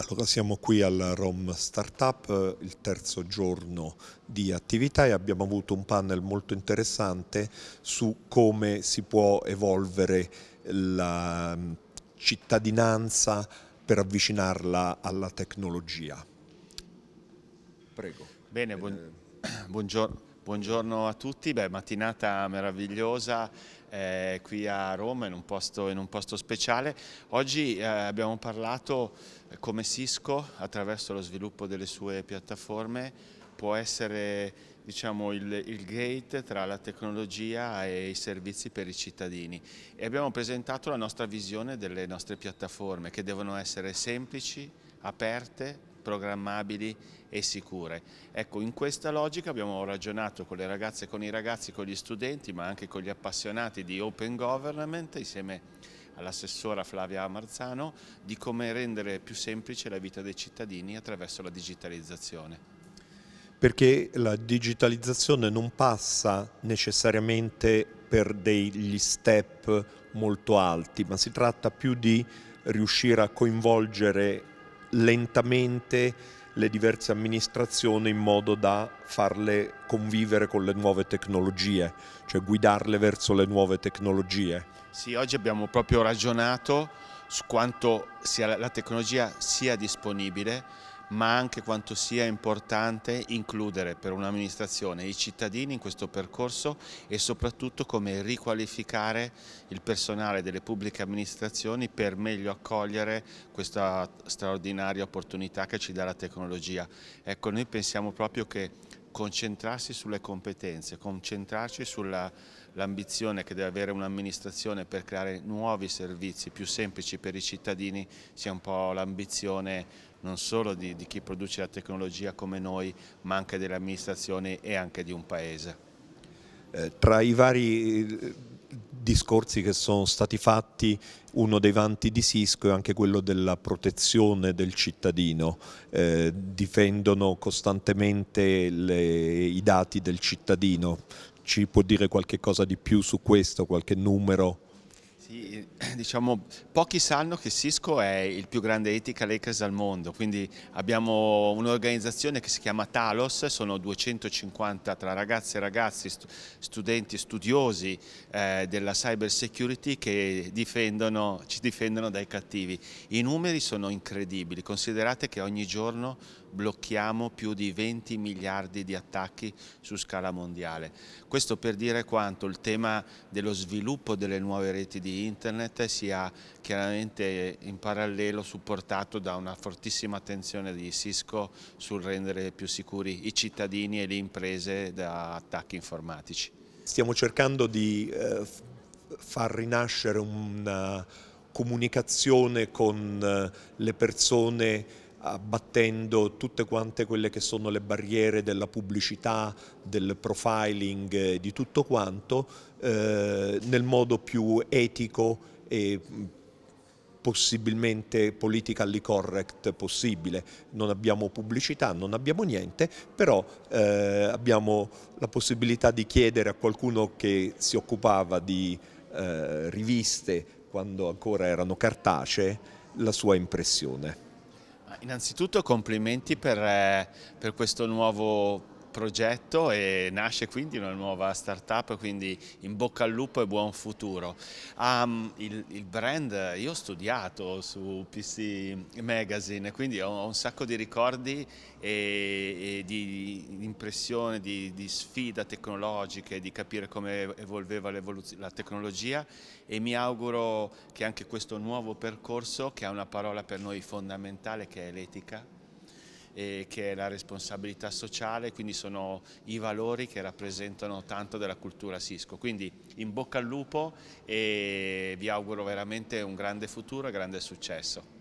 Allora siamo qui al Rom Startup, eh, il terzo giorno di attività e abbiamo avuto un panel molto interessante su come si può evolvere la mm, cittadinanza per avvicinarla alla tecnologia. Prego. Bene, buongiorno. Buongiorno a tutti, Beh, mattinata meravigliosa eh, qui a Roma in un posto, in un posto speciale. Oggi eh, abbiamo parlato eh, come Cisco attraverso lo sviluppo delle sue piattaforme può essere diciamo, il, il, gate tra la tecnologia e i servizi per i cittadini e abbiamo presentato la nostra visione delle nostre piattaforme che devono essere semplici, aperte, programmabili e sicure. Ecco, in questa logica abbiamo ragionato con le ragazze, con i ragazzi, con gli studenti, ma anche con gli appassionati di Open Government insieme all'assessora Flavia Marzano di come rendere più semplice la vita dei cittadini attraverso la digitalizzazione. Perché la digitalizzazione non passa necessariamente per degli step molto alti, ma si tratta più di riuscire a coinvolgere lentamente le diverse amministrazioni in modo da farle convivere con le nuove tecnologie, cioè guidarle verso le nuove tecnologie. Sì, oggi abbiamo proprio ragionato su quanto la tecnologia sia disponibile ma anche quanto sia importante includere per un'amministrazione i cittadini in questo percorso e soprattutto come riqualificare il personale delle pubbliche amministrazioni per meglio accogliere questa straordinaria opportunità che ci dà la tecnologia. Ecco, noi pensiamo proprio che concentrarsi sulle competenze, concentrarci sull'ambizione che deve avere un'amministrazione per creare nuovi servizi più semplici per i cittadini sia un po' l'ambizione non solo di, di chi produce la tecnologia come noi, ma anche delle amministrazioni e anche di un paese. Eh, tra i vari eh, discorsi che sono stati fatti, uno dei vanti di Cisco è anche quello della protezione del cittadino, eh, difendono costantemente le, i dati del cittadino, ci può dire qualche cosa di più su questo, qualche numero? Sì, eh, diciamo, pochi sanno che Cisco è il più grande ethical hackers al mondo, quindi abbiamo un'organizzazione che si chiama Talos, sono 250 tra ragazze e ragazzi, studenti, studiosi eh, della cyber security che difendono, ci difendono dai cattivi. I numeri sono incredibili, considerate che ogni giorno blocchiamo più di 20 miliardi di attacchi su scala mondiale. Questo per dire quanto il tema dello sviluppo delle nuove reti di internet sia chiaramente in parallelo supportato da una fortissima attenzione di Cisco sul rendere più sicuri i cittadini e le imprese da attacchi informatici. Stiamo cercando di eh, far rinascere una comunicazione con eh, le persone abbattendo tutte quante quelle che sono le barriere della pubblicità, del profiling, eh, di tutto quanto, eh, nel modo più etico e mm, possibilmente politically correct possibile. Non abbiamo pubblicità, non abbiamo niente, però eh, abbiamo la possibilità di chiedere a qualcuno che si occupava di eh, riviste quando ancora erano cartacee la sua impressione innanzitutto complimenti per, eh, per questo nuovo progetto e nasce quindi una nuova startup, quindi in bocca al lupo e buon futuro. Um, il, il, brand, io ho studiato su PC Magazine, quindi ho, un sacco di ricordi e, e di impressione, di, di sfida tecnologiche, di capire come evolveva la tecnologia e mi auguro che anche questo nuovo percorso, che ha una parola per noi fondamentale che è l'etica, eh, che è la responsabilità sociale, quindi sono i valori che rappresentano tanto della cultura Cisco. Quindi in bocca al lupo e vi auguro veramente un grande futuro e grande successo.